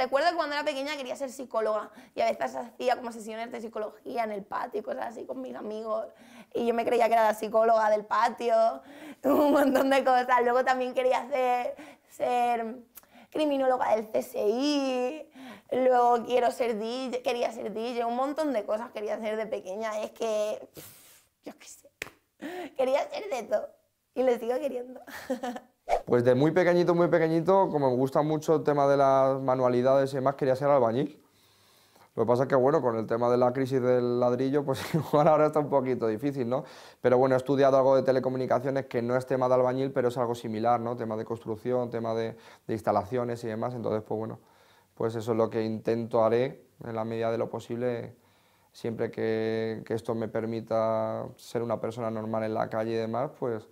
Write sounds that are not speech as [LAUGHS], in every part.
Recuerdo que cuando era pequeña quería ser psicóloga y a veces hacía como sesiones de psicología en el patio y cosas así con mis amigos. Y yo me creía que era la psicóloga del patio, [LAUGHS] un montón de cosas. Luego también quería ser, ser criminóloga del CSI, luego quiero ser DJ, quería ser DJ, un montón de cosas quería hacer de pequeña. Es que, yo qué sé, [LAUGHS] quería ser de todo y les sigo queriendo. [LAUGHS] Pues de muy pequeñito, muy pequeñito, como me gusta mucho el tema de las manualidades y demás, quería ser albañil. Lo que pasa es que, bueno, con el tema de la crisis del ladrillo, pues [LAUGHS] igual ahora está un poquito difícil, ¿no? Pero bueno, he estudiado algo de telecomunicaciones que no es tema de albañil, pero es algo similar, ¿no? Tema de construcción, tema de, instalaciones y demás. Entonces, pues bueno, pues eso es lo que intento haré en la medida de lo posible, siempre que, que esto me permita ser una persona normal en la calle y demás, pues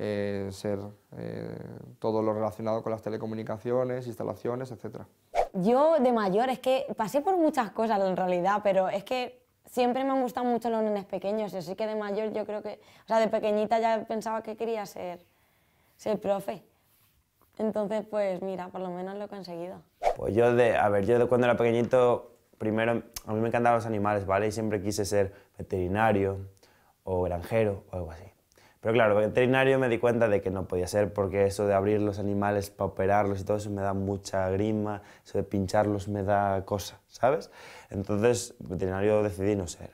eh, ser eh, todo lo relacionado con las telecomunicaciones, instalaciones, etc. Yo de mayor es que pasé por muchas cosas en realidad, pero es que siempre me han gustado mucho los nenes pequeños, así que de mayor yo creo que, o sea, de pequeñita ya pensaba que quería ser, ser profe. Entonces, pues mira, por lo menos lo he conseguido. Pues yo de, a ver, yo de cuando era pequeñito, primero, a mí me encantaban los animales, ¿vale? Y siempre quise ser veterinario o granjero o algo así. Pero claro, veterinario me di cuenta de que no podía ser porque eso de abrir los animales para operarlos y todo eso me da mucha grima, eso de pincharlos me da cosa, ¿sabes? Entonces, veterinario decidí no ser,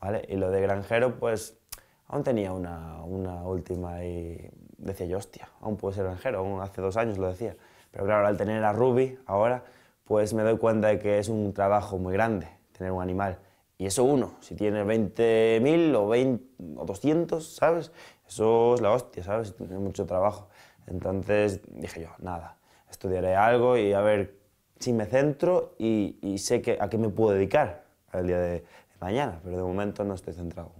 ¿vale? Y lo de granjero, pues aún tenía una, una última y decía yo, hostia, aún puedo ser granjero, aún hace dos años lo decía. Pero claro, al tener a Ruby ahora, pues me doy cuenta de que es un trabajo muy grande tener un animal. Y eso uno, si tienes 20.000 o, 20, o 200, ¿sabes? Eso es la hostia, ¿sabes? Tienes mucho trabajo. Entonces dije yo, nada, estudiaré algo y a ver si me centro y, sé que, a qué me puedo dedicar el día de mañana, pero de momento no estoy centrado.